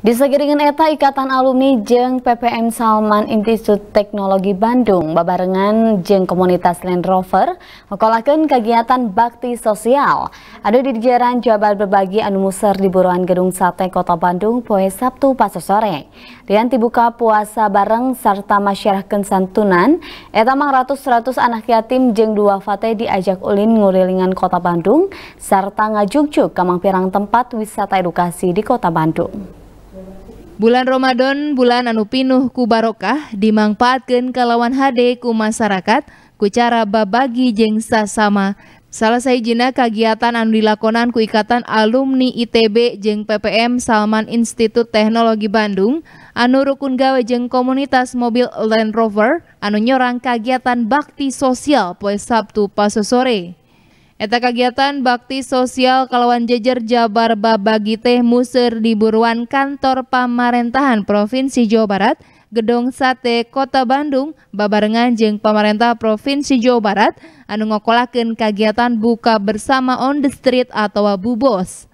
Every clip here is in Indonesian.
Di segiringan eta Ikatan Alumni Jeng PPM Salman Institut Teknologi Bandung babarengan Jeng komunitas Land Rover ngokolakeun kegiatan bakti sosial. Ada di jajaran Jabal Berbagi Anumuser di buruan Gedung Sate Kota Bandung poe Sabtu pas sore. Dian dibuka puasa bareng serta masyarakat santunan eta mang ratus-ratus anak yatim Jeng dua fate diajak ulin ngurilingan Kota Bandung serta ngajuk-juk kamang pirang tempat wisata edukasi di Kota Bandung. Bulan Ramadan, bulan anu pinuh ku barokah, dimangfaatkan kalawan HD ku masyarakat, ku cara babagi jengsa sasama. Salah jina kegiatan anu dilakonan ku ikatan alumni ITB jeng PPM Salman Institut Teknologi Bandung, anu rukun gawe jeng komunitas mobil Land Rover, anu nyorang kegiatan bakti sosial poe Sabtu pas sore. Eta kegiatan bakti sosial Kalawan Jejer Jabar Babagi Teh Musir di Buruan Kantor pemerintahan Provinsi Jawa Barat, Gedung Sate Kota Bandung, babarengan jeng pemerintah Provinsi Jawa Barat anu ngokolakin kegiatan buka bersama on the street atau bubos.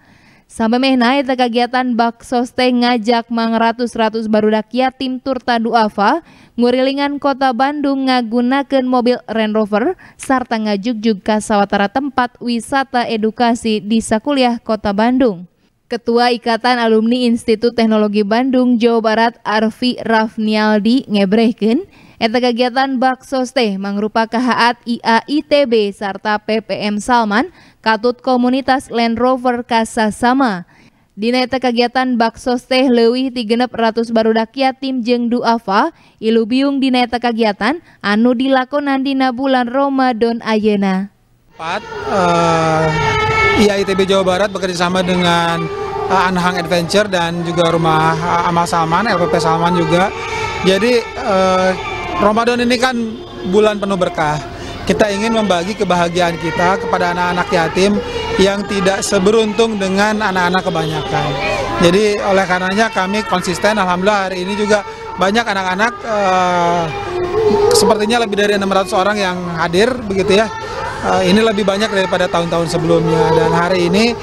Sampai mehnai kegiatan bakso teh ngajak mang ratus-ratus barudak yatim turta duafa, ngurilingan kota Bandung ngagunakan mobil Range Rover, serta ngajuk ke sawatara tempat wisata edukasi di Sakuliah Kota Bandung. Ketua Ikatan Alumni Institut Teknologi Bandung Jawa Barat Arfi Rafnialdi ngebrehken, Eta kegiatan bakso teh mangrupa kahaat IAITB serta PPM Salman katut komunitas Land Rover Sama. Dina eta kegiatan bakso teh Lewi ti ratus baru barudak tim jengdu duafa ilubiung dina eta kegiatan anu dilakonan dina bulan Ramadan Ayena. Pat, uh, eh, IAITB Jawa Barat bekerjasama dengan eh, Anhang Adventure dan juga rumah eh, Amal Salman, LPP Salman juga. Jadi uh, Ramadan ini kan bulan penuh berkah. Kita ingin membagi kebahagiaan kita kepada anak-anak yatim yang tidak seberuntung dengan anak-anak kebanyakan. Jadi oleh karenanya kami konsisten alhamdulillah hari ini juga banyak anak-anak eh, sepertinya lebih dari 600 orang yang hadir begitu ya. Eh, ini lebih banyak daripada tahun-tahun sebelumnya dan hari ini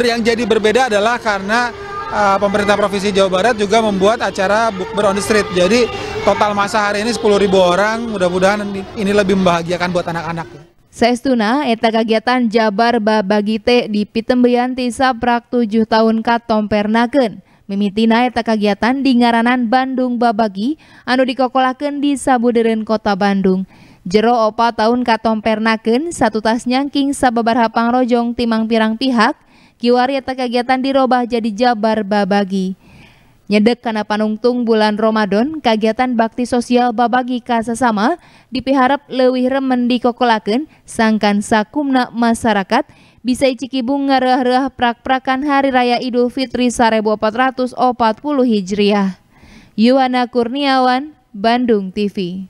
yang jadi berbeda adalah karena uh, pemerintah provinsi Jawa Barat juga membuat acara bukber on the street. Jadi total masa hari ini 10.000 orang. Mudah-mudahan ini lebih membahagiakan buat anak-anak. Sestuna, eta kegiatan Jabar Babagite di Tisa Prak 7 tahun katompernaken. Mimitina eta kegiatan di ngaranan Bandung Babagi anu dikokolaken di Sabuderen Kota Bandung. Jero opa tahun katompernaken satu tas nyangking sababar hapang timang pirang pihak, eta kegiatan dirobah jadi jabar babagi. Nyedek karena panungtung bulan Ramadan, kegiatan bakti sosial babagi kasasama dipiharap lewi remen dikokolakeun sangkan sakumna masyarakat bisa icikibung ngerah-rah prak-prakan Hari Raya Idul Fitri 1440 Hijriah. Yuwana Kurniawan, Bandung TV.